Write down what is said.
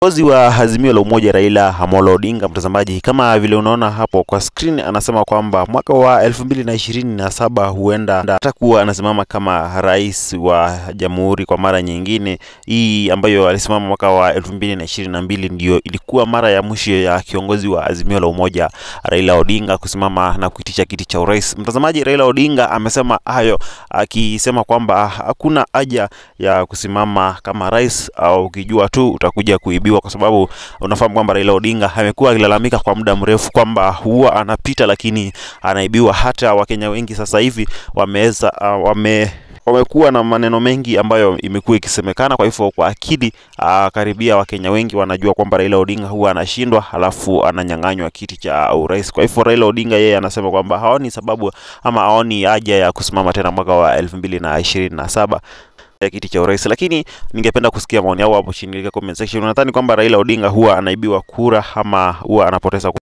Kiongozi wa Azimio la Umoja Raila Amolo Odinga, mtazamaji, kama vile unaona hapo kwa screen, anasema kwamba mwaka wa 2027 ishirini huenda atakuwa anasimama kama rais wa jamhuri kwa mara nyingine. Hii ambayo alisimama mwaka wa 2022 ndio ilikuwa mara ya mwisho ya kiongozi wa Azimio la Umoja Raila Odinga kusimama na kuitisha kiti cha urais. Mtazamaji, Raila Odinga amesema hayo akisema kwamba hakuna haja ya kusimama kama rais au ukijua tu utakuja kuiba kuhesabiwa, kwa sababu unafahamu kwamba Raila Odinga amekuwa akilalamika kwa muda mrefu kwamba huwa anapita lakini anaibiwa. Hata Wakenya wengi sasa hivi wameweza uh, wame wamekuwa na maneno mengi ambayo imekuwa ikisemekana. Kwa hivyo kwa akili uh, karibia Wakenya wengi wanajua kwamba Raila Odinga huwa anashindwa halafu ananyang'anywa kiti cha urais. Kwa hivyo Raila Odinga yeye anasema kwamba haoni sababu ama haoni haja ya kusimama tena mwaka wa elfu mbili na ishirini na saba ya kiti cha urais, lakini ningependa kusikia maoni yao hapo chini katika comment section. Unadhani kwamba Raila Odinga huwa anaibiwa kura ama huwa anapoteza kura?